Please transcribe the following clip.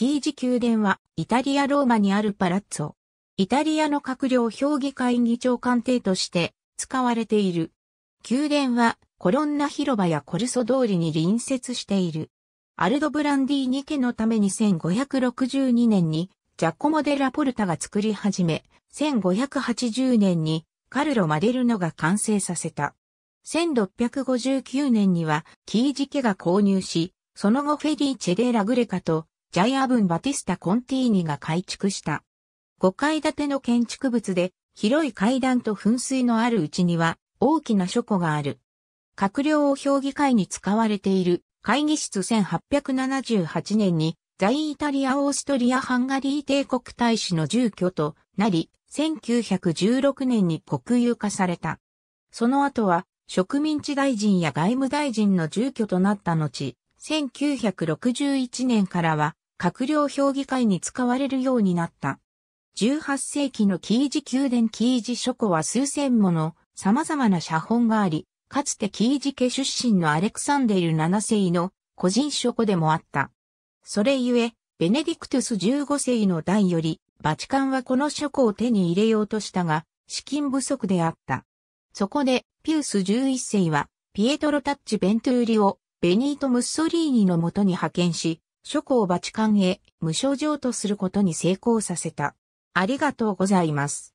キージ宮殿は、イタリア・ローマにあるパラッツォ。イタリアの閣僚評議会議長官邸として使われている。宮殿は、コロンナ広場やコルソ通りに隣接している。アルドブランディニ家のために1562年に、ジャコモ・デ・ラ・ポルタが作り始め、1580年にカルロ・マデルノが完成させた。1659年にはキージ家が購入し、その後フェリーチェ・デ・ラグレカとジャイアブン・バティスタ・コンティーニが改築した。5階建ての建築物で、広い階段と噴水のあるうちには、大きな書庫がある。閣僚を評議会に使われている会議室1878年に在イタリア・オーストリア・ハンガリー帝国大使の住居となり、1916年に国有化された。その後は植民地大臣や外務大臣の住居となった後、1961年からは閣僚評議会に使われるようになった。18世紀のキージ宮殿キージ書庫は数千もの様々な写本があり、かつてキージ家出身のアレクサンデル7世の個人書庫でもあった。それゆえ、ベネディクトゥス15世の代より、バチカンはこの書庫を手に入れようとしたが、資金不足であった。そこで、ピウス11世は、ピエトロ・タッチ・ベントゥーリを、ベニート・ムッソリーニのもとに派遣し、諸侯バチカンへ無償譲渡することに成功させた。ありがとうございます。